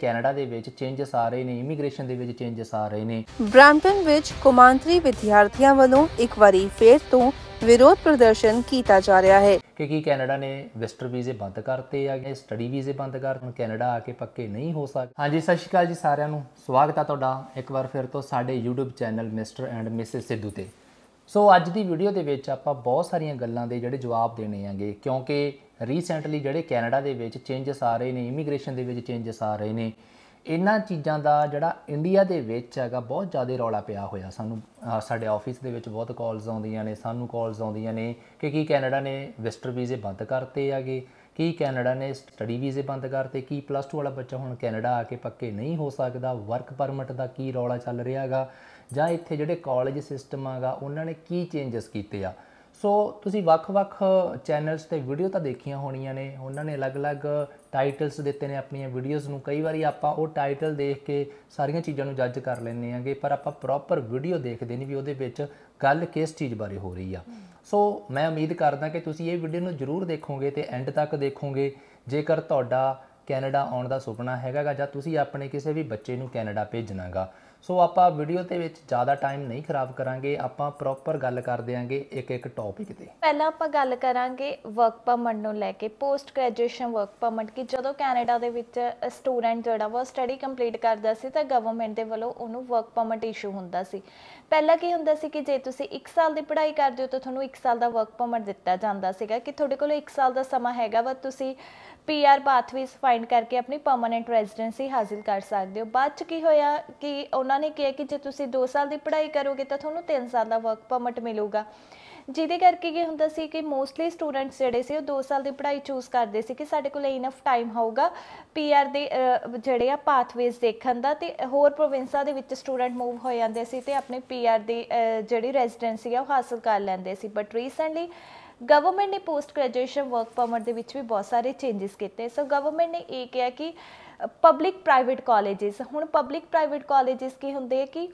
Canada ਦੇ ਵਿੱਚ changes ਆ ਰਹੇ ਨੇ ਇਮੀਗ੍ਰੇਸ਼ਨ ਦੇ ਵਿੱਚ ਚੇਂਜਸ ਆ ਰਹੇ ਨੇ ਬ੍ਰੈਂਟਨ ਵਿੱਚ ਕੁਮਾਂਤਰੀ ਵਿਦਿਆਰਥੀਆਂ ਵੱਲੋਂ ਇੱਕ ਵਾਰੀ ਫੇਰ ਤੋਂ ਵਿਰੋਧ ਪ੍ਰਦਰਸ਼ਨ ਕੀਤਾ ਜਾ ਰਿਹਾ ਹੈ ਕਿਉਂਕਿ ਕੈਨੇਡਾ ਨੇ ਵੈਸਟਰ ਵੀਜ਼ੇ ਬੰਦ ਕਰਤੇ ਆ ਗਏ ਸਟੱਡੀ ਵੀਜ਼ੇ ਬੰਦ ਕਰ ਹੁਣ ਕੈਨੇਡਾ ਆ ਕੇ ਪੱਕੇ ਨਹੀਂ ਹੋ ਸਕਦਾ ਹਾਂਜੀ ਸਤਿ ਸ਼੍ਰੀ ਅਕਾਲ ਜੀ ਸਾਰਿਆਂ ਨੂੰ ਸਵਾਗਤ ਆ ਤੁਹਾਡਾ ਇੱਕ ਵਾਰ ਫਿਰ ਤੋਂ ਸਾਡੇ YouTube channel mister and missus Sidhu ਤੇ ਸੋ ਅੱਜ ਦੀ ਵੀਡੀਓ ਦੇ ਵਿੱਚ ਆਪਾਂ ਬਹੁਤ ਸਾਰੀਆਂ ਗੱਲਾਂ ਦੇ ਜਿਹੜੇ ਜਵਾਬ ਦੇਣੇ ਆਂਗੇ ਕਿਉਂਕਿ ਰੀਸੈਂਟਲੀ ਜਿਹੜੇ ਕੈਨੇਡਾ ਦੇ ਵਿੱਚ ਚੇਂਜਸ ਆ ਰਹੇ ਨੇ ਇਮੀਗ੍ਰੇਸ਼ਨ ਦੇ ਵਿੱਚ ਚੇਂਜਸ ਆ ਰਹੇ ਨੇ ਇਹਨਾਂ ਚੀਜ਼ਾਂ ਦਾ ਜਿਹੜਾ ਇੰਡੀਆ ਦੇ ਵਿੱਚ ਹੈਗਾ ਬਹੁਤ ਜ਼ਿਆਦਾ ਰੌਲਾ ਪਿਆ ਹੋਇਆ ਸਾਨੂੰ ਸਾਡੇ ਆਫਿਸ ਦੇ ਵਿੱਚ ਬਹੁਤ ਕਾਲਸ ਆਉਂਦੀਆਂ ਨੇ ਸਾਨੂੰ ਕਾਲਸ ਆਉਂਦੀਆਂ ਨੇ ਕਿ ਕੀ ਕੈਨੇਡਾ ਨੇ ਵਿਜ਼ਟਰ ਵੀਜ਼ੇ ਬੰਦ ਕਰਤੇ ਆਗੇ ਕੀ ਕੈਨੇਡਾ ਨੇ ਸਟੱਡੀ ਵੀਜ਼ੇ ਬੰਦ ਕਰਤੇ ਕੀ ਪਲੱਸ 2 ਵਾਲਾ ਬੱਚਾ ਹੁਣ ਕੈਨੇਡਾ ਆ ਕੇ ਪੱਕੇ ਨਹੀਂ ਹੋ ਸਕਦਾ ਵਰਕ ਪਰਮਿਟ ਦਾ ਕੀ ਰੌਲਾ ਚੱਲ ਰਿਹਾ ਹੈਗਾ ਜਾਂ ਇੱਥੇ ਜਿਹੜੇ ਕਾਲਜ ਸਿਸਟਮ ਆਗਾ ਉਹਨਾਂ ਨੇ ਕੀ ਚੇਂਜਸ ਕੀਤੇ ਆ ਸੋ ਤੁਸੀਂ ਵੱਖ-ਵੱਖ ਚੈਨਲਸ ਤੇ ਵੀਡੀਓ ਤਾਂ ਦੇਖੀਆਂ ਹੋਣੀਆਂ ਨੇ ਉਹਨਾਂ ਨੇ ਅਲੱਗ-ਅਲੱਗ ਟਾਈਟਲਸ ਦਿੱਤੇ ਨੇ ਆਪਣੀਆਂ ਵੀਡੀਓਜ਼ ਨੂੰ ਕਈ ਵਾਰੀ ਆਪਾਂ ਉਹ ਟਾਈਟਲ ਦੇਖ ਕੇ ਸਾਰੀਆਂ ਚੀਜ਼ਾਂ ਨੂੰ ਜੱਜ ਕਰ ਲੈਂਦੇ ਆਂਗੇ ਪਰ ਆਪਾਂ ਪ੍ਰੋਪਰ ਵੀਡੀਓ ਦੇਖਦੇ ਨਹੀਂ ਵੀ ਉਹਦੇ ਵਿੱਚ ਗੱਲ ਕਿਸ ਚੀਜ਼ ਬਾਰੇ ਹੋ ਰਹੀ ਆ ਸੋ ਮੈਂ ਉਮੀਦ ਕਰਦਾ ਕਿ ਤੁਸੀਂ ਇਹ ਵੀਡੀਓ ਨੂੰ ਜ਼ਰੂਰ ਦੇਖੋਗੇ ਤੇ ਐਂਡ ਤੱਕ ਦੇਖੋਗੇ ਜੇਕਰ ਤੁਹਾਡਾ ਕੈਨੇਡਾ ਆਉਣ ਦਾ ਸੁਪਨਾ ਹੈਗਾਗਾ ਜਾਂ ਤੁਸੀਂ ਆਪਣੇ ਕਿਸੇ ਵੀ ਬੱਚੇ ਨੂੰ ਕੈਨੇਡਾ ਭੇਜਣਾਗਾ ਸੋ ਆਪਾਂ ਵੀਡੀਓ ਤੇ ਵਿੱਚ ਜ਼ਿਆਦਾ ਟਾਈਮ ਨਹੀਂ ਖਰਾਬ ਕਰਾਂਗੇ ਆਪਾਂ ਪ੍ਰੋਪਰ ਗੱਲ ਕਰ ਦੇਾਂਗੇ ਇੱਕ ਇੱਕ ਟੌਪਿਕ ਤੇ ਪਹਿਲਾਂ ਆਪਾਂ ਗੱਲ ਕਰਾਂਗੇ ਵਰਕ ਪਰਮਿਟ ਨੂੰ ਲੈ ਕੇ ਪੋਸਟ ਗ੍ਰੈਜੂਏਸ਼ਨ ਵਰਕ ਪਰਮਿਟ ਕਿ ਜਦੋਂ ਕੈਨੇਡਾ ਦੇ ਵਿੱਚ ਸਟੂਡੈਂਟ ਜਿਹੜਾ ਵਾ ਸਟੱਡੀ ਕੰਪਲੀਟ ਕਰਦਾ ਸੀ ਤਾਂ ਗਵਰਨਮੈਂਟ ਦੇ ਵੱਲੋਂ ਉਹਨੂੰ ਵਰਕ ਪਰਮਿਟ ਇਸ਼ੂ ਹੁੰਦਾ ਸੀ ਪਹਿਲਾਂ ਕੀ ਹੁੰਦਾ ਸੀ ਕਿ ਜੇ ਤੁਸੀਂ 1 ਸਾਲ ਦੀ ਪੜ੍ਹਾਈ ਕਰਦੇ ਹੋ ਤਾਂ ਤੁਹਾਨੂੰ 1 ਸਾਲ ਦਾ ਵਰਕ ਪਰਮਿਟ ਦਿੱਤਾ ਜਾਂਦਾ ਸੀਗਾ ਕਿ ਤੁਹਾਡੇ ਕੋਲ 1 ਸਾਲ ਦਾ ਸਮਾਂ ਹੈਗਾ ਵਾ ਤੁਸੀਂ ਪੀਆਰ ਪਾਥਵੇਸ ਫਾਈਂਡ ਕਰਕੇ ਆਪਣੀ ਪਰਮਨੈਂਟ ਰੈਜ਼ੀਡੈਂਸੀ ਹਾਸਲ ਕਰ ਸਕਦੇ ਹੋ ਬਾਅਦ ਚ ਕੀ ਹੋਇਆ ਕਿ ਉਹਨਾਂ ਨੇ ਕਿਹਾ ਕਿ ਜੇ ਤੁਸੀਂ 2 ਸਾਲ ਦੀ ਪੜ੍ਹਾਈ ਕਰੋਗੇ ਤਾਂ ਤੁਹਾਨੂੰ 3 ਸਾਲ ਦਾ ਵਰਕ ਪਰਮਿਟ ਮਿਲੂਗਾ ਜਿਹਦੇ ਕਰਕੇ ਕੀ ਹੁੰਦਾ ਸੀ ਕਿ ਮੋਸਟਲੀ ਸਟੂਡੈਂਟਸ ਜਿਹੜੇ ਸੀ ਉਹ 2 ਸਾਲ ਦੀ ਪੜ੍ਹਾਈ ਚੂਜ਼ ਕਰਦੇ ਸੀ ਕਿ ਸਾਡੇ ਕੋਲ ਇਨਫ ਟਾਈਮ ਹੋਊਗਾ ਪੀਆਰ ਦੇ ਜਿਹੜੇ ਆ ਪਾਥਵੇਜ਼ ਦੇਖਣ ਦਾ ਤੇ ਹੋਰ ਪ੍ਰੋਵਿੰਸਾਂ ਦੇ ਵਿੱਚ ਸਟੂਡੈਂਟ ਮੂਵ ਹੋ ਜਾਂਦੇ ਸੀ ਤੇ ਆਪਣੇ ਪੀਆਰ ਦੀ ਜਿਹੜੀ ਰੈਜ਼ੀਡੈਂਸੀ ਆ ਉਹ ਹਾਸਲ ਕਰ ਲੈਂਦੇ ਸੀ ਬਟ ਰੀਸੈਂਟਲੀ ਗਵਰਨਮੈਂਟ ਨੇ ਪੋਸਟ ਗ੍ਰੈਜੂਏਸ਼ਨ ਵਰਕ ਪਰਮਿਟ ਦੇ ਵਿੱਚ ਵੀ ਬਹੁਤ ਸਾਰੇ ਚੇਂਜਸ ਕੀਤੇ ਸੋ ਗਵਰਨਮੈਂਟ ਨੇ ਇਹ ਕਿਹਾ ਕਿ ਪਬਲਿਕ ਪ੍ਰਾਈਵੇਟ ਕਾਲਜਸ ਹੁਣ ਪਬਲਿਕ ਪ੍ਰਾਈਵੇਟ ਕਾਲਜਸ ਕੀ ਹੁੰਦੇ ਆ ਕਿ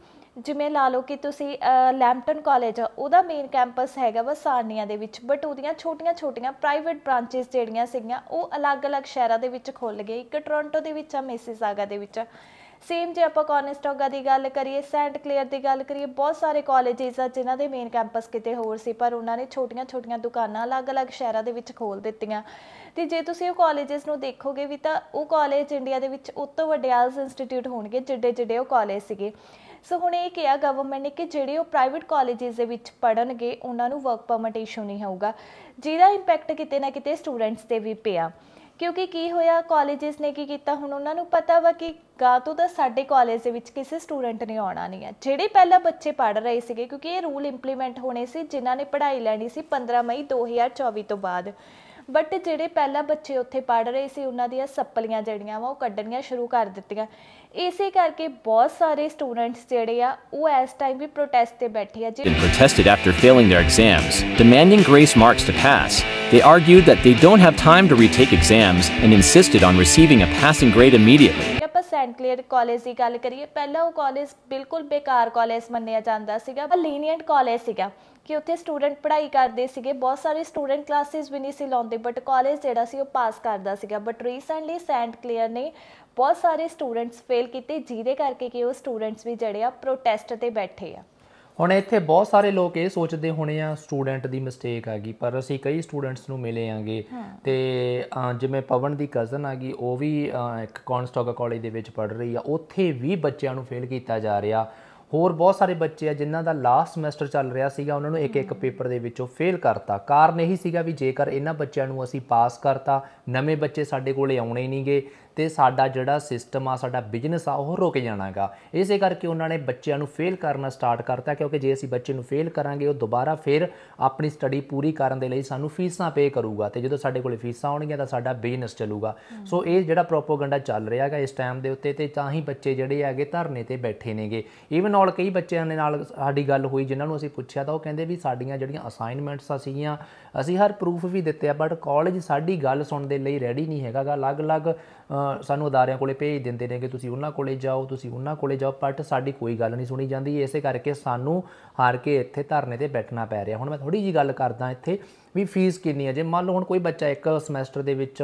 ਜਿਵੇਂ ਲਾ ਲਓ ਕਿ ਤੁਸੀਂ ਲੈਂਪਟਨ ਕਾਲਜ ਉਹਦਾ ਮੇਨ ਕੈਂਪਸ ਹੈਗਾ ਵਾ ਸਾਰਨੀਆਂ ਦੇ ਵਿੱਚ ਬਟ ਉਹਦੀਆਂ ਛੋਟੀਆਂ-ਛੋਟੀਆਂ ਪ੍ਰਾਈਵੇਟ ਬ੍ਰਾਂਚੇਸ ਜਿਹੜੀਆਂ ਸੀਗੀਆਂ ਉਹ ਅਲੱਗ-ਅਲੱਗ ਸ਼ਹਿਰਾਂ ਦੇ ਵਿੱਚ ਖੁੱਲ ਗਏ ਇੱਕ ਟੋਰਾਂਟੋ ਦੇ ਵਿੱਚ ਆ ਆਗਾ ਦੇ ਵਿੱਚ ਸੇਮ ਜੇ ਆਪਾਂ ਕੌਨਸਟੋਗਾ ਦੀ ਗੱਲ ਕਰੀਏ ਸੈਂਟ ਕਲੀਅਰ ਦੀ ਗੱਲ ਕਰੀਏ ਬਹੁਤ ਸਾਰੇ ਕਾਲਜੇਸ ਆ ਜਿਨ੍ਹਾਂ ਦੇ ਮੇਨ ਕੈਂਪਸ ਕਿਤੇ ਹੋਰ ਸੀ ਪਰ ਉਹਨਾਂ ਨੇ ਛੋਟੀਆਂ-ਛੋਟੀਆਂ ਦੁਕਾਨਾਂ ਅਲੱਗ-ਅਲੱਗ ਸ਼ਹਿਰਾਂ ਦੇ ਵਿੱਚ ਖੋਲ ਦਿੱਤੀਆਂ ਤੇ ਜੇ ਤੁਸੀਂ ਉਹ ਕਾਲਜੇਸ ਨੂੰ ਦੇਖੋਗੇ ਵੀ ਤਾਂ ਉਹ ਕਾਲਜ ਇੰਡੀਆ ਦੇ ਵਿੱਚ ਉਤੋਂ ਵੱਡੇ ਆਲਸ ਇੰਸਟੀਚਿਊਟ ਹੋਣਗੇ ਜਿੱਡੇ ਜਿੱਡੇ ਉਹ ਕਾਲਜ ਸੀਗੇ ਸੋ ਹੁਣ ਇਹ ਕਿਹਾ ਗਵਰਨਮੈਂਟ ਨੇ ਕਿ ਜਿਹੜੇ ਉਹ ਪ੍ਰਾਈਵੇਟ ਕਾਲਜੇਸ ਦੇ ਵਿੱਚ ਪੜਨਗੇ ਉਹਨਾਂ ਨੂੰ ਵਰਕ ਪਰਮਿਟ ਇਸ਼ੂ ਨਹੀਂ ਹੋਊਗਾ ਜਿਹਦਾ ਇੰਪੈਕਟ ਕਿਤੇ ਨਾ ਕਿਤੇ ਸਟੂਡੈਂਟਸ ਤੇ ਵੀ ਪਿਆ ਕਿਉਂਕਿ ਕੀ ਹੋਇਆ ਕਾਲਜੇਸ ਨੇ ਕੀ ਕੀਤਾ ਹੁਣ ਉਹਨਾਂ ਨੂੰ ਪਤਾ ਵਾ ਕਿ ਗਾ ਤੋਂ ਦਾ ਸਾਡੇ ਕਾਲਜ ਦੇ ਵਿੱਚ ਕਿਸੇ ਸਟੂਡੈਂਟ ਨੇ ਆਉਣਾ ਨਹੀਂ ਹੈ ਜਿਹੜੇ ਪਹਿਲਾਂ ਬੱਚੇ ਪੜ ਰਹੇ ਸੀਗੇ ਕਿਉਂਕਿ ਇਹ ਰੂਲ ਇੰਪਲੀਮੈਂਟ ਹੋਣੇ ਸੀ ਜਿਨ੍ਹਾਂ ਨੇ ਪੜ੍ਹਾਈ ਲੈਣੀ ਸੀ 15 ਮਈ 2024 ਤੋਂ ਬਾਅਦ ਬਟ ਜਿਹੜੇ ਪਹਿਲਾ ਬੱਚੇ ਉੱਥੇ ਪੜ ਰਹੇ ਸੀ ਉਹਨਾਂ ਦੀਆਂ ਸੱਪਲੀਆਂ ਜਿਹੜੀਆਂ ਵਾ ਉਹ ਕੱਢਣੀਆਂ ਸ਼ੁਰੂ ਕਰ ਦਿੱਤੀਆਂ ਇਸੇ ਕਰਕੇ ਬਹੁਤ ਸਾਰੇ ਸਟੂਡੈਂਟਸ ਜਿਹੜੇ ਆ ਉਹ ਇਸ ਟਾਈਮ ਵੀ ਪ੍ਰੋਟੈਸਟ ਤੇ ਬੈਠੇ ਆ ਜਿਹੜੇ protested after failing their exams demanding grace marks to pass they argued that they don't have time to retake exams and insisted on receiving a passing grade immediately Saint Clair college ਦੀ ਗੱਲ ਕਰੀਏ ਪਹਿਲਾਂ ਉਹ college ਬਿਲਕੁਲ ਬੇਕਾਰ college ਮੰਨਿਆ ਜਾਂਦਾ ਸੀਗਾ ਲੀਨੀਅੰਟ ਕਾਲਜ ਸੀਗਾ ਕਿ ਉੱਥੇ ਸਟੂਡੈਂਟ ਪੜ੍ਹਾਈ ਕਰਦੇ ਸੀਗੇ ਬਹੁਤ ਸਾਰੇ ਸਟੂਡੈਂਟ ਕਲਾਸਿਸ ਵੀ ਨਹੀਂ ਸੀ ਲਾਉਂਦੇ ਬਟ ਕਾਲਜ ਜਿਹੜਾ ਸੀ ਉਹ ਪਾਸ ਕਰਦਾ ਸੀਗਾ ਬਟ ਰੀਸੈਂਟਲੀ ਸੈਂਟ ਕਲੀਅਰ ਨੇ ਬਹੁਤ ਸਾਰੇ ਸਟੂਡੈਂਟਸ ਫੇਲ ਕੀਤੇ ਜਿਹਦੇ ਕਰਕੇ ਕਿ ਉਹ ਸਟੂਡੈਂਟਸ ਵੀ ਜਿਹੜੇ ਆ ਪ੍ਰੋਟੈਸਟ ਤੇ ਬੈਠੇ ਆ ਹੁਣ ਇੱਥੇ ਬਹੁਤ ਸਾਰੇ ਲੋਕ ਇਹ ਸੋਚਦੇ ਹੋਣੇ ਆ ਸਟੂਡੈਂਟ ਦੀ ਮਿਸਟੇਕ ਆ ਗਈ ਪਰ ਅਸੀਂ ਕਈ ਸਟੂਡੈਂਟਸ ਨੂੰ ਮਿਲੇ ਆਂਗੇ ਤੇ ਜਿਵੇਂ ਪਵਨ ਦੀ ਕਜ਼ਨ ਆ ਗਈ ਉਹ ਵੀ ਇੱਕ ਕੌਨਸਟੋਗਾ ਕਾਲਜ ਦੇ ਵਿੱਚ ਪੜ੍ਹ ਰਹੀ ਆ ਉੱਥੇ ਵੀ ਬੱਚਿਆਂ ਨੂੰ ਫੇਲ ਕੀਤਾ ਜਾ ਰਿਹਾ ਹੋਰ ਬਹੁਤ ਸਾਰੇ ਬੱਚੇ ਆ ਜਿਨ੍ਹਾਂ ਦਾ ਲਾਸਟ ਸਮੈਸਟਰ ਚੱਲ ਰਿਹਾ ਸੀਗਾ ਉਹਨਾਂ ਨੂੰ ਇੱਕ ਇੱਕ ਪੇਪਰ ਦੇ ਵਿੱਚੋਂ ਫੇਲ ਕਰਤਾ ਕਾਰਨ ਇਹੀ ਸੀਗਾ ਵੀ ਜੇਕਰ ਇਹਨਾਂ ਬੱਚਿਆਂ ਨੂੰ ਅਸੀਂ ਪਾਸ ਕਰਤਾ ਨਵੇਂ ਬੱਚੇ ਸਾਡੇ ਕੋਲੇ ਆਉਣੇ ਨਹੀਂਗੇ ਤੇ ਸਾਡਾ ਜਿਹੜਾ ਸਿਸਟਮ ਆ ਸਾਡਾ ਬਿਜ਼ਨਸ ਆ ਉਹ ਰੁਕ ਜਾਣਾਗਾ ਇਸੇ ਕਰਕੇ ਉਹਨਾਂ ਨੇ ਬੱਚਿਆਂ ਨੂੰ ਫੇਲ ਕਰਨਾ ਸਟਾਰਟ ਕਰਤਾ ਕਿਉਂਕਿ ਜੇ ਅਸੀਂ ਬੱਚੇ ਨੂੰ ਫੇਲ ਕਰਾਂਗੇ ਉਹ ਦੁਬਾਰਾ ਫੇਰ ਆਪਣੀ ਸਟੱਡੀ ਪੂਰੀ ਕਰਨ ਦੇ ਲਈ ਸਾਨੂੰ ਫੀਸਾਂ ਪੇ ਕਰੂਗਾ ਤੇ ਜਦੋਂ ਸਾਡੇ ਕੋਲੇ ਫੀਸਾਂ ਆਉਣਗੀਆਂ ਤਾਂ ਸਾਡਾ ਬਿਜ਼ਨਸ ਚੱਲੂਗਾ ਸੋ ਇਹ ਜਿਹੜਾ ਪ੍ਰੋਪਾਗੈਂਡਾ ਚੱਲ ਰਿਹਾ ਹੈਗਾ ਇਸ ਟਾਈਮ ਦੇ ਉੱਤੇ ਤੇ ਤਾਂ ਹੀ ਬੱਚੇ ਜਿਹੜੇ ਹੈਗੇ ਧਰਨੇ ਤੇ ਬੈਠੇ ਨੇਗੇ ਈਵਨ ਆਲ ਕਈ ਬੱਚਿਆਂ ਦੇ ਨਾਲ ਸਾਡੀ ਗੱਲ ਹੋਈ ਜਿਨ੍ਹਾਂ ਨੂੰ ਅਸੀਂ ਪੁੱਛਿਆ ਤਾਂ ਉਹ ਕਹਿੰਦੇ ਵੀ ਸਾਡੀਆਂ ਜਿਹੜੀਆਂ ਅਸਾਈਨਮੈਂਟਸ ਆ ਸੀਗੀਆਂ ਅਸੀਂ ਹਰ ਪ੍ਰੂਫ ਵੀ ਦਿੱਤੇ ਆ ਬਟ ਕਾਲਜ ਸਾਡੀ ਗੱਲ ਸੁਣਨ ਦੇ ਲਈ ਰੈਡੀ ਨਹੀਂ ਹੈਗਾਗਾ ਅਲੱਗ-ਅਲੱਗ ਸਾਨੂੰ ਅਦਾਰਿਆਂ ਕੋਲੇ ਭੇਜ ਦਿੰਦੇ ਨੇ ਕਿ ਤੁਸੀਂ ਉਹਨਾਂ ਕੋਲੇ ਜਾਓ ਤੁਸੀਂ ਉਹਨਾਂ ਕੋਲੇ ਜਾਓ ਪਰ ਸਾਡੀ ਕੋਈ ਗੱਲ ਨਹੀਂ ਸੁਣੀ ਜਾਂਦੀ ਇਸੇ ਕਰਕੇ ਸਾਨੂੰ ਹਾਰ ਕੇ ਇੱਥੇ ਧਰਨੇ ਤੇ ਬੈਠਣਾ ਪੈ ਰਿਹਾ ਹੁਣ ਮੈਂ ਥੋੜੀ ਜੀ ਗੱਲ ਕਰਦਾ ਇੱਥੇ ਵੀ ਫੀਸ ਕਿੰਨੀ ਹੈ ਜੇ ਮੰਨ ਲਓ ਹੁਣ ਕੋਈ ਬੱਚਾ ਇੱਕ ਸਮੈਸਟਰ ਦੇ ਵਿੱਚ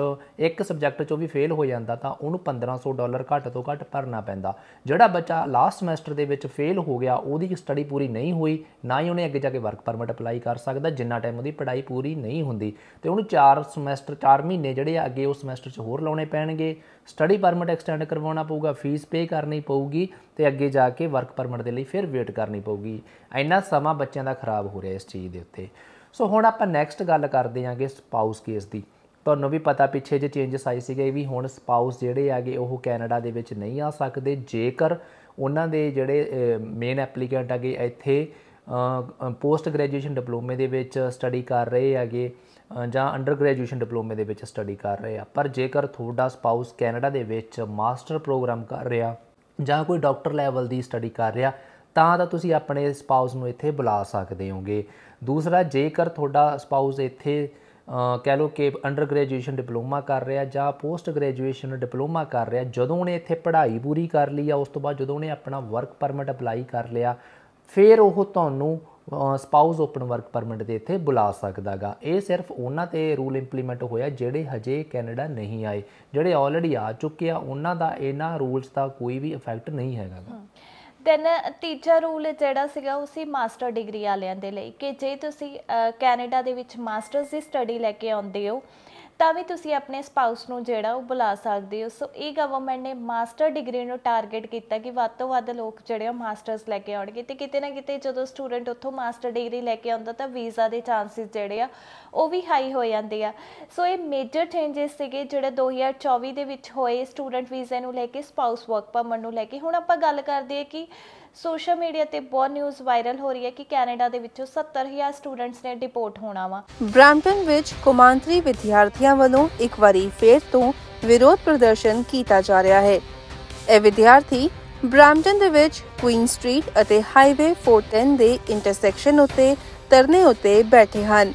ਇੱਕ ਸਬਜੈਕਟ ਚੋਂ ਵੀ ਫੇਲ ਹੋ ਜਾਂਦਾ ਤਾਂ ਉਹਨੂੰ 1500 ਡਾਲਰ ਘੱਟ ਤੋਂ ਘੱਟ ਭਰਨਾ ਪੈਂਦਾ ਜਿਹੜਾ ਬੱਚਾ ਲਾਸਟ ਸਮੈਸਟਰ ਦੇ ਵਿੱਚ ਫੇਲ ਹੋ ਗਿਆ ਉਹਦੀ ਸਟੱਡੀ ਪੂਰੀ ਨਹੀਂ ਹੋਈ ਨਾ ਹੀ ਉਹਨੇ ਅੱਗੇ ਜਾ ਕੇ ਵਰਕ ਪਰਮਿਟ ਅਪਲਾਈ ਕਰ ਸਕਦਾ ਜਿੰਨਾ ਟਾਈਮ ਉਹਦੀ ਪੜ੍ਹਾਈ ਪੂਰੀ ਨਹੀਂ ਹੁੰਦੀ ਤੇ ਉਹਨੂੰ 4 ਸਮੈਸਟਰ 4 ਮਹੀਨੇ ਜਿਹੜੇ ਅੱਗੇ ਉਸ ਸਮੈਸਟਰ 'ਚ ਹੋਰ ਲਾਉਣੇ ਪੈਣਗੇ ਸਟੱਡੀ ਪਰਮਿਟ ਐਕਸਟੈਂਡ ਕਰਵਾਉਣਾ ਪਊਗਾ ਫੀਸ ਪੇ ਕਰਨੀ ਪਊਗੀ ਤੇ ਅੱਗੇ ਜਾ ਕੇ ਵਰਕ ਪਰਮਿਟ ਦੇ ਲਈ ਫਿਰ ਵੇਟ ਕਰਨੀ ਪਊਗੀ ਇੰਨਾ ਸਮਾਂ ਬੱਚਿਆਂ ਦਾ ਖਰਾਬ ਹੋ ਰਿਹਾ ਇਸ ਚੀਜ਼ ਦੇ ਉੱਤੇ ਸੋ ਹੁਣ ਆਪਾਂ ਨੈਕਸਟ ਗੱਲ ਕਰਦੇ ਆਂਗੇ ਸਪਾਊਸ ਕੇਸ ਦੀ ਤੁਹਾਨੂੰ ਵੀ ਪਤਾ ਪਿੱਛੇ ਜੇ ਚੇਂਜਸ ਆਏ ਸੀਗੇ ਵੀ ਹੁਣ ਸਪਾਊਸ ਜਿਹੜੇ ਆਗੇ ਉਹ ਕੈਨੇਡਾ ਦੇ ਵਿੱਚ ਨਹੀਂ ਆ ਸਕਦੇ ਜੇਕਰ ਉਹਨਾਂ ਦੇ ਜਿਹੜੇ ਮੇਨ ਐਪਲੀਕੈਂਟ ਆਗੇ ਇੱਥੇ ਪੋਸਟ ਗ੍ਰੈਜੂਏਸ਼ਨ ਡਿਪਲੋਮੇ ਦੇ ਵਿੱਚ ਸਟੱਡੀ ਕਰ ਰਹੇ ਆਗੇ ਜਾਂ ਅੰਡਰ ਗ੍ਰੈਜੂਏਸ਼ਨ ਡਿਪਲੋਮੇ ਦੇ ਵਿੱਚ ਸਟੱਡੀ ਕਰ ਰਹੇ ਆ ਪਰ ਜੇਕਰ ਤੁਹਾਡਾ ਸਪਾਊਸ ਕੈਨੇਡਾ ਦੇ ਵਿੱਚ ਮਾਸਟਰ ਪ੍ਰੋਗਰਾਮ ਕਰ ਰਿਹਾ ਜਾਂ ਕੋਈ ਡਾਕਟਰ ਲੈਵਲ ਦੀ ਸਟੱਡੀ ਕਰ ਰਿਹਾ ਤਾਂ ਤਾਂ ਤੁਸੀਂ ਆਪਣੇ ਸਪਾਊਸ ਨੂੰ ਇੱਥੇ ਬੁਲਾ ਸਕਦੇ ਹੋਗੇ ਦੂਸਰਾ ਜੇਕਰ ਤੁਹਾਡਾ ਸਪਾਊਸ ਇੱਥੇ ਕਹਿ ਲਓ ਕਿ ਅੰਡਰ ਗ੍ਰੈਜੂਏਸ਼ਨ ਡਿਪਲੋਮਾ ਕਰ ਰਿਹਾ ਜਾਂ ਪੋਸਟ ਗ੍ਰੈਜੂਏਸ਼ਨ ਡਿਪਲੋਮਾ ਕਰ ਰਿਹਾ ਜਦੋਂ ਉਹਨੇ ਇੱਥੇ ਪੜ੍ਹਾਈ ਪੂਰੀ ਕਰ ਲਈ ਆ ਉਸ ਤੋਂ ਬਾਅਦ ਜਦੋਂ ਉਹਨੇ ਆਪਣਾ ਵਰਕ ਪਰਮਿਟ ਅਪਲਾਈ ਕਰ ਲਿਆ ਫਿਰ ਉਹ ਤੁਹਾਨੂੰ ਸਪਾਊਸ ਓਪਨ ਵਰਕ ਪਰਮਿਟ ਦੇ ਇੱਥੇ ਬੁਲਾ ਸਕਦਾਗਾ ਇਹ ਸਿਰਫ ਉਹਨਾਂ ਤੇ ਰੂਲ ਇੰਪਲੀਮੈਂਟ ਹੋਇਆ ਜਿਹੜੇ ਹਜੇ ਕੈਨੇਡਾ ਨਹੀਂ ਆਏ ਜਿਹੜੇ ਆਲਰੇਡੀ ਆ ਚੁੱਕੇ ਆ ਉਹਨਾਂ ਦਾ ਇਹਨਾਂ ਰੂਲਸ ਦਾ ਕੋਈ ਵੀ ਇਫੈਕਟ ਨਹੀਂ ਹੈਗਾ ਦੈਨ ਤੀਜਾ ਰੂਲ ਜਿਹੜਾ ਸੀਗਾ ਉਸੇ ਮਾਸਟਰ ਡਿਗਰੀ ਵਾਲਿਆਂ ਦੇ ਲਈ ਕਿ ਜੇ ਤੁਸੀਂ ਕੈਨੇਡਾ ਦੇ ਵਿੱਚ ਮਾਸਟਰਸ ਦੀ ਸਟੱਡੀ ਲੈ ਕੇ ਆਉਂਦੇ ਹੋ ਤਾਂ ਵੀ ਤੁਸੀਂ ਆਪਣੇ ਸਪਾਊਸ ਨੂੰ ਜਿਹੜਾ ਉਹ ਬੁਲਾ ਸਕਦੇ ਹੋ ਸੋ ਇਹ ਗਵਰਨਮੈਂਟ ਨੇ ਮਾਸਟਰ ਡਿਗਰੀ ਨੂੰ ਟਾਰਗੇਟ ਕੀਤਾ ਕਿ ਵੱਧ ਤੋਂ ਵੱਧ ਲੋਕ ਜਿਹੜੇ ਆ ਮਾਸਟਰਸ ਲੈ ਕੇ ਆਉਣਗੇ ਤੇ ਕਿਤੇ ਨਾ ਕਿਤੇ ਜਦੋਂ ਸਟੂਡੈਂਟ ਉੱਥੋਂ ਮਾਸਟਰ ਡਿਗਰੀ ਲੈ ਕੇ ਆਉਂਦਾ ਤਾਂ ਵੀਜ਼ਾ ਦੇ ਚਾਂਸਸ ਜਿਹੜੇ ਆ ਉਹ ਵੀ ਹਾਈ ਹੋ ਜਾਂਦੇ ਆ ਸੋ ਇਹ ਮੇਜਰ ਚੇਂਜਸ ਸੀਗੇ ਜਿਹੜੇ 2024 ਦੇ ਵਿੱਚ ਹੋਏ ਸਟੂਡੈਂਟ ਵੀਜ਼ੇ ਨੂੰ ਲੈ ਕੇ ਸਪਾਊਸ ਵਰਕ ਪਰਮਿਟ ਨੂੰ ਲੈ ਕੇ ਹੁਣ ਆਪਾਂ ਗੱਲ ਕਰਦੇ ਆ ਕਿ ਸੋਸ਼ਲ ਮੀਡੀਆ ਤੇ ਬਹੁਤ ਨਿਊਜ਼ ਵਾਇਰਲ ਹੋ ਰਹੀ ਹੈ ਕਿ ਕੈਨੇਡਾ ਦੇ ਵਿੱਚੋਂ 70000 ਸਟੂਡੈਂਟਸ ਨੇ ਡਿਪੋਰਟ ਹੋਣਾ ਵਾ ਬ੍ਰੈਂਪਟਨ ਵਿੱਚ ਕੁਮਾਂਤਰੀ ਵਿਦਿਆਰਥੀਆਂ ਵਿਦਿਆਰਥੀਆਂ ਵੱਲੋਂ ਇੱਕ ਵਾਰੀ ਫੇਰ ਤੋਂ ਵਿਰੋਧ ਪ੍ਰਦਰਸ਼ਨ ਕੀਤਾ ਜਾ ਰਿਹਾ ਹੈ ਇਹ ਵਿਦਿਆਰਥੀ ਬ੍ਰੈਂਪਟਨ ਦੇ ਵਿੱਚ ਕੁਈਨ ਸਟਰੀਟ ਅਤੇ ਹਾਈਵੇ 410 ਦੇ ਇੰਟਰਸੈਕਸ਼ਨ ਉੱਤੇ ਤਰਨੇ ਉੱਤੇ ਬੈਠੇ ਹਨ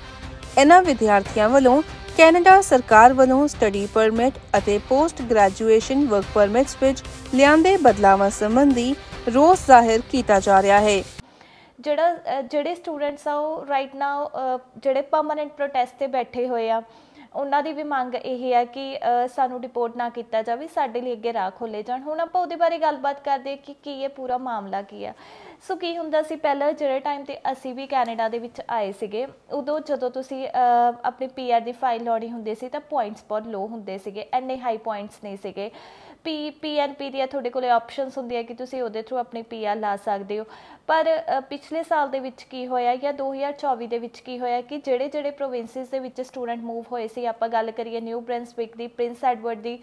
ਇਹਨਾਂ ਵਿਦਿਆਰਥੀਆਂ ਵੱਲੋਂ ਕੈਨੇਡਾ ਸਰਕਾਰ ਵੱਲੋਂ ਸਟੱਡੀ ਪਰਮਿਟ ਅਤੇ ਪੋਸਟ ਗ੍ਰੈਜੂਏਸ਼ਨ ਵਰਕ ਪਰਮਿਟਸ ਵਿੱਚ ਲਿਆਂਦੇ ਬਦਲਾਵਾਂ ਸੰਬੰਧੀ ਰੋਸ ਜ਼ਾਹਿਰ ਕੀਤਾ ਜਾ ਰਿਹਾ ਹੈ ਜਿਹੜਾ ਜਿਹੜੇ ਸਟੂਡੈਂਟਸ ਆ ਉਹ ਰਾਈਟ ਨਾਓ ਜਿਹੜੇ ਪਰਮਨੈਂਟ ਪ੍ਰੋਟੈਸਟ ਤੇ ਬੈਠੇ ਹੋਏ ਆ ਉਹਨਾਂ ਦੀ ਵੀ ਮੰਗ ਇਹ ਹੈ ਕਿ ਸਾਨੂੰ ਰਿਪੋਰਟ ਨਾ ਕੀਤਾ ਜਾਵੇ ਸਾਡੇ ਲਈ ਅੱਗੇ ਰਾਹ ਖੋਲੇ ਜਾਣ ਹੁਣ ਆਪਾਂ ਉਹਦੇ ਬਾਰੇ ਗੱਲਬਾਤ ਕਰਦੇ ਕਿ ਕੀ ਇਹ ਪੂਰਾ ਮਾਮਲਾ ਕੀ ਆ ਸੋ ਕੀ ਹੁੰਦਾ ਸੀ ਪਹਿਲਾਂ ਜਿਹੜੇ ਟਾਈਮ ਤੇ ਅਸੀਂ ਵੀ ਕੈਨੇਡਾ ਦੇ ਵਿੱਚ ਆਏ ਸੀਗੇ ਉਦੋਂ ਜਦੋਂ ਤੁਸੀਂ ਆਪਣੇ ਪੀਆਰ ਦੀ ਫਾਈਲ ਲਾਉਣੀ ਹੁੰਦੀ ਸੀ ਤਾਂ ਪੁਆਇੰਟਸ ਬਹੁਤ ਲੋ ਹੁੰਦੇ ਸੀਗੇ ਐਨੇ ਹਾਈ ਪੁਆਇੰਟਸ ਨਹੀਂ ਸੀਗੇ ਪੀ ਪੀ ਐਨ ਪੀ ਦੀਆਂ ਤੁਹਾਡੇ ਕੋਲੇ ਆਪਸ਼ਨਸ ਹੁੰਦੀਆਂ ਕਿ ਤੁਸੀਂ ਉਹਦੇ ਥਰੂ ਆਪਣੀ ਪੀਆਰ ਲਾ ਸਕਦੇ ਹੋ ਪਰ ਪਿਛਲੇ ਸਾਲ ਦੇ ਵਿੱਚ ਕੀ ਹੋਇਆ ਜਾਂ 2024 ਦੇ ਵਿੱਚ ਕੀ ਹੋਇਆ ਕਿ ਜਿਹੜੇ ਜਿਹੜੇ ਪ੍ਰੋਵਿੰਸਸ ਦੇ ਵਿੱਚ ਸਟੂਡੈਂਟ ਮੂਵ ਹੋਏ ਸੀ ਆਪਾਂ ਗੱਲ ਕਰੀਏ ਨਿਊ ਬ੍ਰੈਂਸਵਿਕ ਦੀ ਪ੍ਰਿੰਸ ਐਡਵਰਡ ਦੀ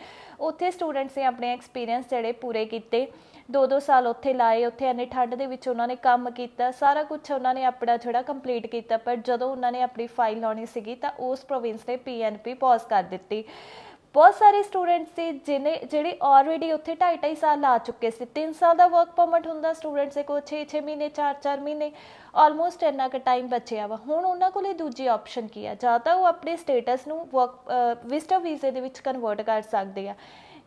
ਉੱਥੇ ਸਟੂਡੈਂਟਸ ਨੇ ਆਪਣੇ ਐਕਸਪੀਰੀਅੰਸ ਜਿਹੜੇ ਪੂਰੇ ਕੀਤੇ ਦੋ ਦੋ ਸਾਲ ਉੱਥੇ ਲਾਏ ਉੱਥੇ ਅਨੇ ਠੰਡ ਦੇ ਵਿੱਚ ਉਹਨਾਂ ਨੇ ਕੰਮ ਕੀਤਾ ਸਾਰਾ ਕੁਝ ਉਹਨਾਂ ਨੇ ਆਪਣਾ ਜਿਹੜਾ ਕੰਪਲੀਟ ਕੀਤਾ ਪਰ ਜਦੋਂ ਉਹਨਾਂ ਨੇ ਆਪਣੀ ਫਾਈਲ ਲਾਉਣੀ ਸੀਗੀ ਤਾਂ ਉਸ ਪ੍ਰੋਵਿੰਸ ਨੇ ਪੀਐਨਪੀ ਪਾਜ਼ ਕਰ ਦਿੱਤੀ ਬਹੁਤ ਸਾਰੇ ਸਟੂਡੈਂਟਸ ਸੀ ਜਿਨੇ ਜਿਹੜੇ ਆਲਰੇਡੀ ਉੱਥੇ ਢਾਈ ਢਾਈ ਸਾਲ ਲਾ ਚੁੱਕੇ ਸੀ 3 ਸਾਲ ਦਾ ਵਰਕ ਪਰਮਿਟ ਹੁੰਦਾ ਸਟੂਡੈਂਟਸ ਦੇ ਕੋਲ 6-6 ਮਹੀਨੇ 4-4 ਮਹੀਨੇ ਆਲਮੋਸਟ ਇੰਨਾ ਕੁ ਟਾਈਮ ਬਚਿਆ ਵਾ ਹੁਣ ਉਹਨਾਂ ਕੋਲੇ ਦੂਜੀ ਆਪਸ਼ਨ ਕੀ ਆ ਜਾਂ ਤਾਂ ਉਹ ਆਪਣੇ ਸਟੇਟਸ ਨੂੰ ਵਰਕ ਵਿਜ਼ਟਰ ਵੀਜ਼ੇ ਦੇ ਵਿੱਚ ਕਨਵਰਟ ਕਰ ਸਕਦੇ ਆ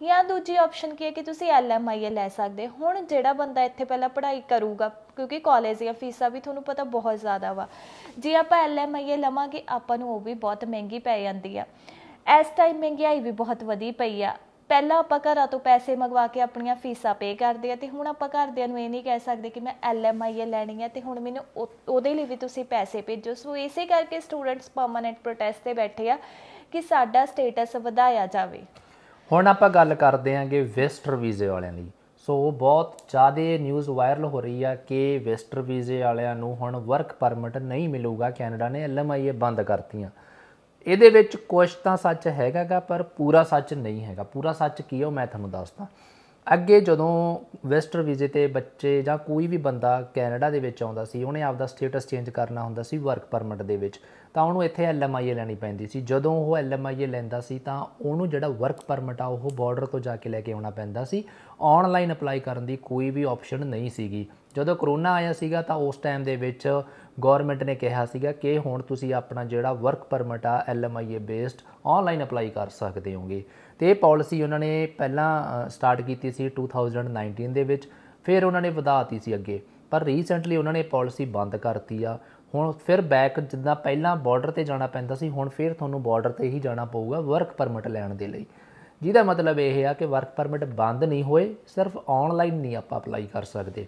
ਜਾਂ ਦੂਜੀ ਆਪਸ਼ਨ ਕੀ ਹੈ ਕਿ ਤੁਸੀਂ ਆਈ ਲੈ ਸਕਦੇ ਹੁਣ ਜਿਹੜਾ ਬੰਦਾ ਇੱਥੇ ਪਹਿਲਾਂ ਪੜ੍ਹਾਈ ਕਰੂਗਾ ਕਿਉਂਕਿ ਕਾਲਜ ਦੀਆਂ ਫੀਸਾਂ ਵੀ ਤੁਹਾਨੂੰ ਪਤਾ ਬਹੁਤ ਜ਼ਿਆਦਾ ਵਾ ਜੇ ਆਪਾਂ ਆਈ ਲਵਾਂਗੇ ਆਪਾਂ ਨੂੰ ਉਹ ਵੀ ਬਹੁਤ ਮਹਿੰਗੀ ਪੈ ਜਾਂਦੀ ਆ ਇਸ ਟਾਈਮ ਮਹਿੰਗਾਈ ਵੀ ਬਹੁਤ ਵਧੀ ਪਈ ਆ ਪਹਿਲਾਂ ਆਪਾਂ ਘਰਾਂ ਤੋਂ ਪੈਸੇ ਮੰਗਵਾ ਕੇ ਆਪਣੀਆਂ ਫੀਸਾਂ ਪੇ ਕਰਦੇ ਆ ਤੇ ਹੁਣ ਆਪਾਂ ਘਰਦਿਆਂ ਨੂੰ ਇਹ ਨਹੀਂ ਕਹਿ ਸਕਦੇ ਕਿ ਮੈਂ ਐਲਐਮਆਈ ਲੈਣੀ ਆ ਤੇ ਹੁਣ ਮੈਨੂੰ ਉਹਦੇ ਲਈ ਵੀ ਤੁਸੀਂ ਪੈਸੇ ਭੇਜੋ ਸੋ ਇਸੇ ਕਰਕੇ ਸਟੂਡੈਂਟਸ ਪਰਮਨੈਂਟ ਪ੍ਰੋਟੈਸਟ ਤੇ ਬੈਠੇ ਆ ਕਿ ਸਾਡਾ ਸਟੇਟਸ ਵਧਾਇਆ ਜਾਵੇ ਹੁਣ ਆਪਾਂ ਗੱਲ ਕਰਦੇ ਆਂਗੇ ਵੈਸਟਰ ਵੀਜ਼ੇ ਵਾਲਿਆਂ ਦੀ ਸੋ ਬਹੁਤ ਜ਼ਿਆਦਾ ਨਿਊਜ਼ ਵਾਇਰਲ ਹੋ ਰਹੀ ਆ ਕਿ ਵੈਸਟਰ ਵੀਜ਼ੇ ਵਾਲਿਆਂ ਨੂੰ ਹੁਣ ਵਰਕ ਪਰਮਿਟ ਨਹੀਂ ਮਿਲੂਗਾ ਕੈਨੇਡਾ ਨੇ ਐਲਐਮਆਈ ਬੰਦ ਕਰਤੀਆਂ ਇਹਦੇ ਵਿੱਚ ਕੁਝ ਤਾਂ ਸੱਚ ਹੈਗਾਗਾ ਪਰ ਪੂਰਾ ਸੱਚ ਨਹੀਂ ਹੈਗਾ ਪੂਰਾ ਸੱਚ ਕੀ ਹੈ ਉਹ ਮੈਂ ਤੁਹਾਨੂੰ ਦੱਸਦਾ ਅੱਗੇ ਜਦੋਂ ਵੈਸਟਰ ਵੀਜ਼ੇ ਤੇ ਬੱਚੇ ਜਾਂ ਕੋਈ ਵੀ ਬੰਦਾ ਕੈਨੇਡਾ ਦੇ ਵਿੱਚ ਆਉਂਦਾ ਸੀ ਉਹਨੇ ਆਪਦਾ ਸਟੇਟਸ ਚੇਂਜ ਕਰਨਾ ਹੁੰਦਾ ਸੀ ਵਰਕ ਪਰਮਿਟ ਦੇ ਵਿੱਚ ਤਾਂ ਉਹਨੂੰ ਇੱਥੇ ਐਲਐਮਆਈਏ ਲੈਣੀ ਪੈਂਦੀ ਸੀ ਜਦੋਂ ਉਹ ਐਲਐਮਆਈਏ ਲੈਂਦਾ ਸੀ ਤਾਂ ਉਹਨੂੰ ਜਿਹੜਾ ਵਰਕ ਪਰਮਿਟ ਆ ਉਹ ਬਾਰਡਰ ਤੋਂ ਜਾ ਕੇ ਲੈ ਕੇ ਆਉਣਾ ਪੈਂਦਾ ਸੀ ਆਨਲਾਈਨ ਅਪਲਾਈ ਕਰਨ ਦੀ ਕੋਈ ਵੀ ਆਪਸ਼ਨ ਨਹੀਂ ਸੀਗੀ ਜਦੋਂ ਕਰੋਨਾ ਆਇਆ ਸੀਗਾ ਤਾਂ ਉਸ ਟਾਈਮ ਦੇ ਵਿੱਚ ਗਵਰਨਮੈਂਟ ਨੇ ਕਿਹਾ ਸੀਗਾ ਕਿ ਹੁਣ ਤੁਸੀਂ ਆਪਣਾ ਜਿਹੜਾ ਵਰਕ ਪਰਮਿਟ ਆ ਐਲਐਮਆਈਏ ਬੇਸਡ ਆਨਲਾਈਨ ਅਪਲਾਈ ਕਰ ਸਕਦੇ ਹੋਗੇ ਤੇ ਇਹ ਪਾਲਿਸੀ ਉਹਨਾਂ ਨੇ ਪਹਿਲਾਂ ਸਟਾਰਟ ਕੀਤੀ ਸੀ 2019 ਦੇ ਵਿੱਚ ਫਿਰ ਉਹਨਾਂ ਨੇ ਵਧਾਤੀ ਸੀ ਅੱਗੇ ਪਰ ਰੀਸੈਂਟਲੀ ਉਹਨਾਂ ਨੇ ਪਾਲਿਸੀ ਬੰਦ ਕਰਤੀ ਆ ਹੁਣ ਫਿਰ ਬੈਕ ਜਿੱਦਾਂ ਪਹਿਲਾਂ ਬਾਰਡਰ ਤੇ ਜਾਣਾ ਪੈਂਦਾ ਸੀ ਹੁਣ ਫਿਰ ਤੁਹਾਨੂੰ ਬਾਰਡਰ ਤੇ ਹੀ ਜਾਣਾ ਪਊਗਾ ਵਰਕ ਪਰਮਿਟ ਲੈਣ ਦੇ ਲਈ ਜਿਹਦਾ ਮਤਲਬ ਇਹ ਆ ਕਿ ਵਰਕ ਪਰਮਿਟ ਬੰਦ ਨਹੀਂ ਹੋਏ ਸਿਰਫ ਆਨਲਾਈਨ ਨਹੀਂ ਆਪਾਂ ਅਪਲਾਈ ਕਰ ਸਕਦੇ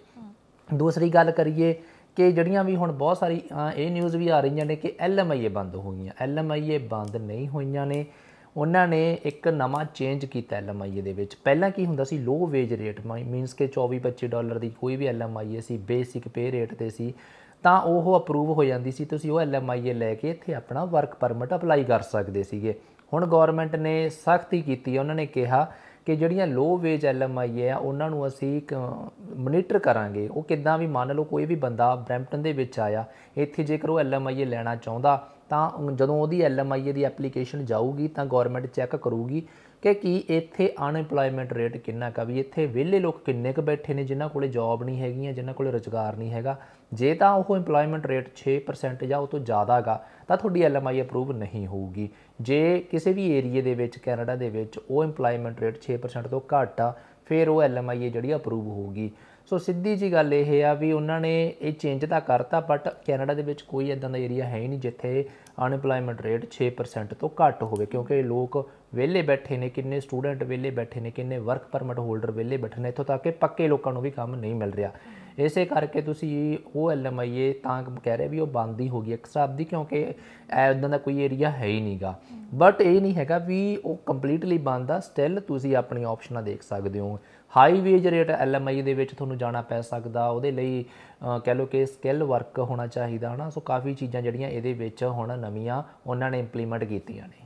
ਦੂਸਰੀ ਗੱਲ ਕਰੀਏ ਕਿ ਜਿਹੜੀਆਂ ਵੀ ਹੁਣ ਬਹੁਤ ਸਾਰੀ ਇਹ ਨਿਊਜ਼ ਵੀ ਆ ਰਹੀਆਂ ਨੇ ਕਿ ਐਲਐਮਆਈਏ ਬੰਦ ਹੋ ਗਈਆਂ ਐਲਐਮਆਈਏ ਬੰਦ ਨਹੀਂ ਹੋਈਆਂ ਨੇ ਉਹਨਾਂ ਨੇ ਇੱਕ ਨਵਾਂ ਚੇਂਜ ਕੀਤਾ ਐਲਐਮਆਈਏ ਦੇ ਵਿੱਚ ਪਹਿਲਾਂ ਕੀ ਹੁੰਦਾ ਸੀ ਲੋ ਵੇਜ ਰੇਟ ਮੀਨਸ ਕਿ 24-25 ਡਾਲਰ ਦੀ ਕੋਈ ਵੀ ਐਲਐਮਆਈਏ ਸੀ ਬੇਸਿਕ ਪੇ ਰੇਟ ਤੇ ਸੀ ਤਾਂ ਉਹ ਅਪਰੂਵ ਹੋ ਜਾਂਦੀ ਸੀ ਤੁਸੀਂ ਉਹ ਐਲਐਮਆਈਏ ਲੈ ਕੇ ਇੱਥੇ ਆਪਣਾ ਵਰਕ ਪਰਮਿਟ ਅਪਲਾਈ ਕਰ ਸਕਦੇ ਸੀਗੇ ਹੁਣ ਗਵਰਨਮੈਂਟ ਨੇ ਸਖਤੀ ਕੀਤੀ ਉਹਨਾਂ ਨੇ ਕਿਹਾ ਕਿ ਜਿਹੜੀਆਂ ਲੋ ਵੇਜ ਐਲਐਮਆਈ ਹੈ ਉਹਨਾਂ ਨੂੰ ਅਸੀਂ ਮੋਨੀਟਰ ਕਰਾਂਗੇ ਉਹ ਕਿਦਾਂ ਵੀ ਮੰਨ ਲਓ ਕੋਈ ਵੀ ਬੰਦਾ ਬ੍ਰੈਂਪਟਨ ਦੇ ਵਿੱਚ ਆਇਆ ਇੱਥੇ ਜੇਕਰ ਉਹ ਐਲਐਮਆਈ ਲੈਣਾ ਚਾਹੁੰਦਾ ਤਾਂ ਜਦੋਂ ਉਹਦੀ ਐਲਐਮਆਈ ਦੀ ਐਪਲੀਕੇਸ਼ਨ ਜਾਊਗੀ ਤਾਂ ਗਵਰਨਮੈਂਟ ਚੈੱਕ ਕਰੂਗੀ ਕਿ ਕੀ ਇੱਥੇ ਅਨਇੰਪਲੋਇਮੈਂਟ ਰੇਟ ਕਿੰਨਾ ਕਾ ਵੀ ਇੱਥੇ ਵਿਹਲੇ ਲੋਕ ਕਿੰਨੇ ਕ ਬੈਠੇ ਨੇ ਜਿਨ੍ਹਾਂ ਕੋਲੇ ਜੌਬ ਨਹੀਂ ਹੈਗੀਆਂ ਜਿਨ੍ਹਾਂ ਕੋਲੇ ਰੋਜ਼ਗਾਰ ਨਹੀਂ ਹੈਗਾ ਜੇ ਤਾਂ ਉਹ ਏਮਪਲੋਇਮੈਂਟ ਰੇਟ 6% ਜਾਂ ਉਹ ਤੋਂ ਜ਼ਿਆਦਾ ਹੈਗਾ ਤਾਂ ਤੁਹਾਡੀ ਐਲਐਮਆਈ ਅਪਰੂਵ ਨਹੀਂ ਹੋਊਗੀ ਜੇ ਕਿਸੇ ਵੀ ਏਰੀਆ ਦੇ ਵਿੱਚ ਕੈਨੇਡਾ ਦੇ ਵਿੱਚ ਉਹ ਏਮਪਲੋਇਮੈਂਟ ਰੇਟ 6% ਤੋਂ ਘੱਟ ਆ ਫਿਰ ਉਹ ਐਲਐਮਆਈ ਜਿਹੜੀ ਅਪਰੂਵ ਹੋਊਗੀ ਸੋ ਸਿੱਧੀ ਜੀ ਗੱਲ ਇਹ ਆ ਵੀ ਉਹਨਾਂ ਨੇ ਇਹ ਚੇਂਜ ਤਾਂ ਕਰਤਾ ਬਟ ਕੈਨੇਡਾ ਦੇ ਵਿੱਚ ਕੋਈ ਇਦਾਂ ਦਾ ਏਰੀਆ ਹੈ ਹੀ ਨਹੀਂ ਜਿੱਥੇ ਅਨਪਲਾਈਮੈਂਟ ਰੇਟ 6% ਤੋਂ ਘੱਟ ਹੋਵੇ ਕਿਉਂਕਿ ਲੋਕ ਵਿਹਲੇ ਬੈਠੇ ਨੇ ਕਿੰਨੇ ਸਟੂਡੈਂਟ ਵਿਹਲੇ ਬੈਠੇ ਨੇ ਕਿੰਨੇ ਵਰਕ ਪਰਮਿਟ ਹੋਲਡਰ ਵਿਹਲੇ ਬੈਠੇ ਨੇ ਇੱਥੋਂ ਤੱਕ ਕਿ ਪੱਕੇ ਲੋਕਾਂ ਨੂੰ ਵੀ ਕੰਮ ਨਹੀਂ ਮਿਲ ਰਿਹਾ ਇਸੇ ਕਰਕੇ ਤੁਸੀਂ ਉਹ ਐਲਐਮਆਈਏ ਤਾਂ ਕਹਿ ਰਹੇ ਵੀ ਉਹ ਬੰਦ ਹੀ ਹੋ ਗਈ ਇੱਕ ਹਿਸਾਬ ਦੀ ਕਿਉਂਕਿ ਇਦਾਂ ਦਾ ਕੋਈ ਏਰੀਆ ਹੈ ਹੀ ਨਹੀਂਗਾ ਬਟ ਇਹ ਨਹੀਂ ਹੈਗਾ ਵੀ ਉਹ ਕੰਪਲੀਟਲੀ ਬੰਦ ਆ ਸਟਿਲ ਤੁਸੀਂ ਆਪਣੀ ਆਪਸ਼ਨਾਂ ਦੇਖ ਸਕਦੇ ਹੋ ਹਾਈ ਵੇਜ ਰੇਟ ਐਲਐਮਆਈ ਦੇ ਵਿੱਚ ਤੁਹਾਨੂੰ ਜਾਣਾ ਪੈ ਸਕਦਾ ਉਹਦੇ ਲਈ ਕਹਿ ਲਓ ਕਿ ਸਕਿੱਲ ਵਰਕ ਹੋਣਾ ਚਾਹੀਦਾ ਹਨਾ ਸੋ ਕਾਫੀ ਚੀਜ਼ਾਂ ਜਿਹੜੀਆਂ ਇਹਦੇ ਵਿੱਚ ਹੁਣ ਨਵੀਆਂ ਉਹਨਾਂ ਨੇ ਇੰਪਲੀਮੈਂਟ ਕੀਤੀਆਂ ਨੇ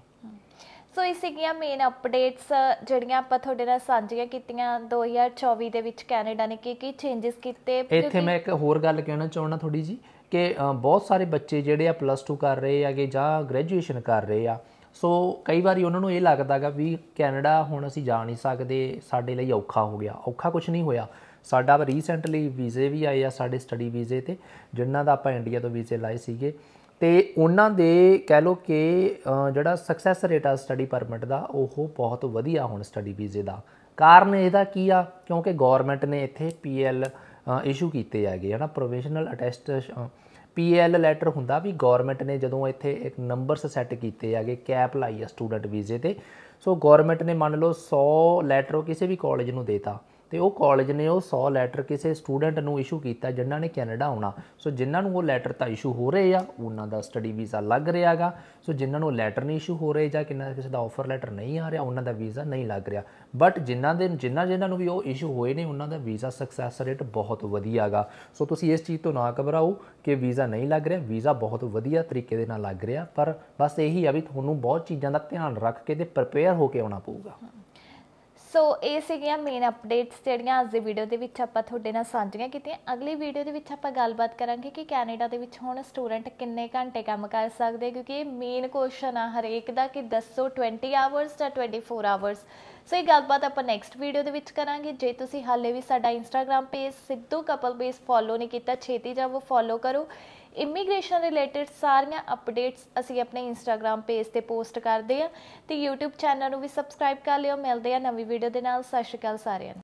ਸੋ ਇਹ ਸੀਗੀਆਂ ਮੇਨ ਅਪਡੇਟਸ ਜਿਹੜੀਆਂ ਆਪਾਂ ਤੁਹਾਡੇ ਨਾਲ ਸਾਂਝੀਆਂ ਕੀਤੀਆਂ 2024 ਦੇ ਵਿੱਚ ਕੈਨੇਡਾ ਨੇ ਕੀ ਕੀ ਚੇਂਜਸ ਕੀਤੇ ਇੱਥੇ ਮੈਂ ਇੱਕ ਹੋਰ ਗੱਲ ਕਹਿਣਾ ਚਾਹੁੰਦਾ ਥੋੜੀ ਜੀ ਕਿ ਬਹੁਤ ਸਾਰੇ ਬੱਚੇ ਜਿਹੜੇ ਆ ਪਲੱਸ 2 ਕਰ ਰਹੇ ਆਗੇ ਜਾਂ ਗ੍ਰੈਜੂਏਸ਼ਨ ਕਰ ਰਹੇ ਆ ਸੋ ਕਈ ਵਾਰੀ ਉਹਨਾਂ ਨੂੰ ਇਹ ਲੱਗਦਾਗਾ ਵੀ ਕੈਨੇਡਾ ਹੁਣ ਅਸੀਂ ਜਾ ਨਹੀਂ ਸਕਦੇ ਸਾਡੇ ਲਈ ਔਖਾ ਹੋ ਗਿਆ ਔਖਾ ਕੁਝ ਨਹੀਂ ਹੋਇਆ ਸਾਡਾ ਰੀਸੈਂਟਲੀ ਵੀਜ਼ੇ ਵੀ ਆਏ ਆ ਸਾਡੇ ਸਟੱਡੀ ਵੀਜ਼ੇ ਤੇ ਜਿਨ੍ਹਾਂ ਦਾ ਆਪਾਂ ਇੰਡੀਆ ਤੋਂ ਵੀਜ਼ੇ ਲਾਏ ਸੀਗੇ ਤੇ ਉਹਨਾਂ ਦੇ ਕਹਿ ਲੋ ਕਿ ਜਿਹੜਾ ਸਕਸੈਸ ਰੇਟ ਆ ਸਟੱਡੀ ਪਰਮਿਟ ਦਾ ਉਹ ਬਹੁਤ ਵਧੀਆ ਹੁਣ ਸਟੱਡੀ ਵੀਜ਼ੇ ਦਾ ਕਾਰਨ ਇਹਦਾ ਕੀ ਆ ਕਿਉਂਕਿ ਗਵਰਨਮੈਂਟ ਨੇ ਇੱਥੇ ਪੀਐਲ ਇਸ਼ੂ ਕੀਤੇ ਹੈਗੇ ਹਨਾ ਪ੍ਰੋਵੀਸ਼ਨਲ ਅਟੈਸਟ ਪੀਐਲ ਲੈਟਰ ਹੁੰਦਾ ਵੀ ਗਵਰਨਮੈਂਟ ਨੇ ਜਦੋਂ ਇੱਥੇ ਇੱਕ ਨੰਬਰਸ ਸੈੱਟ ਕੀਤੇ ਹੈਗੇ ਕੈਪ ਲਾਈ ਆ ਸਟੂਡੈਂਟ ਵੀਜ਼ੇ ਤੇ ਸੋ ਗਵਰਨਮੈਂਟ ਨੇ ਮੰਨ ਲਓ 100 ਲੈਟਰ ਕਿਸੇ ਵੀ ਕਾਲਜ ਨੂੰ ਦੇਤਾ ਤੇ ਉਹ ਕਾਲਜ ਨੇ ਉਹ 100 ਲੈਟਰ ਕਿਸੇ ਸਟੂਡੈਂਟ ਨੂੰ ਇਸ਼ੂ ਕੀਤਾ ਜਿਨ੍ਹਾਂ ਨੇ ਕੈਨੇਡਾ ਆਉਣਾ ਸੋ ਜਿਨ੍ਹਾਂ ਨੂੰ ਉਹ ਲੈਟਰ ਤਾਂ ਇਸ਼ੂ ਹੋ ਰਹੇ ਆ ਉਹਨਾਂ ਦਾ ਸਟੱਡੀ ਵੀਜ਼ਾ ਲੱਗ ਰਿਹਾਗਾ ਸੋ ਜਿਨ੍ਹਾਂ ਨੂੰ ਲੈਟਰ ਨਹੀਂ ਇਸ਼ੂ ਹੋ ਰਹੇ ਜਾਂ ਕਿੰਨਾ ਕਿਸੇ ਦਾ ਆਫਰ ਲੈਟਰ ਨਹੀਂ ਆ ਰਿਹਾ ਉਹਨਾਂ ਦਾ ਵੀਜ਼ਾ ਨਹੀਂ ਲੱਗ ਰਿਹਾ ਬਟ ਜਿਨ੍ਹਾਂ ਦੇ ਜਿਨ੍ਹਾਂ ਜਿਨ੍ਹਾਂ ਨੂੰ ਵੀ ਉਹ ਇਸ਼ੂ ਹੋਏ ਨੇ ਉਹਨਾਂ ਦਾ ਵੀਜ਼ਾ ਸਕਸੈਸ ਰੇਟ ਬਹੁਤ ਵਧੀਆਗਾ ਸੋ ਤੁਸੀਂ ਇਸ ਚੀਜ਼ ਤੋਂ ਨਾ ਘਬਰਾਓ ਕਿ ਵੀਜ਼ਾ ਨਹੀਂ ਲੱਗ ਰਿਹਾ ਵੀਜ਼ਾ ਬਹੁਤ ਵਧੀਆ ਤਰੀਕੇ ਦੇ ਨਾਲ ਲੱਗ ਰਿਹਾ ਪਰ ਬਸ ਇਹੀ ਆ ਵੀ ਤੁਹਾਨੂੰ ਬਹੁਤ ਚੀਜ਼ਾਂ ਦਾ ਧਿਆਨ ਰੱਖ ਕੇ ਤੇ ਪ੍ਰਪੇਅਰ ਹੋ ਕੇ ਆਉਣਾ ਪਊਗਾ ਸੋ ਇਹ ਸੀਗੀਆਂ ਮੇਨ ਅਪਡੇਟਸ ਜਿਹੜੀਆਂ ਅੱਜ ਦੇ ਵੀਡੀਓ ਦੇ ਵਿੱਚ ਆਪਾਂ ਤੁਹਾਡੇ ਨਾਲ ਸਾਂਝੀਆਂ ਕੀਤੀਆਂ ਅਗਲੀ ਵੀਡੀਓ ਦੇ ਵਿੱਚ ਆਪਾਂ ਗੱਲਬਾਤ ਕਰਾਂਗੇ ਕਿ ਕੈਨੇਡਾ ਦੇ ਵਿੱਚ ਹੁਣ ਸਟੂਡੈਂਟ ਕਿੰਨੇ ਘੰਟੇ ਕੰਮ ਕਰ ਸਕਦੇ ਕਿਉਂਕਿ ਇਹ ਮੇਨ ਕੁਐਸਚਨ ਆ ਹਰੇਕ ਦਾ ਕਿ ਦੱਸੋ 20 ਆਵਰਸ ਜਾਂ 24 ਆਵਰਸ ਸੋ ਇਹ ਗੱਲਬਾਤ ਆਪਾਂ ਨੈਕਸਟ ਵੀਡੀਓ ਦੇ ਵਿੱਚ ਕਰਾਂਗੇ ਜੇ ਤੁਸੀਂ ਹਾਲੇ ਵੀ ਸਾਡਾ ਇੰਸਟਾਗ੍ਰam ਪੇਜ ਸਿੱਧੂ ਕਪਲ ਬੇਸ ਫੋਲੋ ਨਹੀਂ ਕੀਤਾ ਛੇਤੀ ਜਾਓ ਫੋਲੋ ਕਰੋ ਇਮੀਗ੍ਰੇਸ਼ਨ ਰਿਲੇਟਡ ਸਾਰੀਆਂ ਅਪਡੇਟਸ ਅਸੀਂ ਆਪਣੇ ਇੰਸਟਾਗ੍ਰam ਪੇਜ ਤੇ ਪੋਸਟ ਕਰਦੇ ਆ ਤੇ YouTube ਚੈਨਲ ਨੂੰ ਵੀ ਸਬਸਕ੍ਰਾਈਬ ਕਰ ਲਿਓ ਮਿਲਦੇ ਆ ਨਵੀਂ ਵੀਡੀਓ ਦੇ ਨਾਲ ਸਤਿ ਸ਼੍ਰੀ ਅਕਾਲ ਸਾਰਿਆਂ ਨੂੰ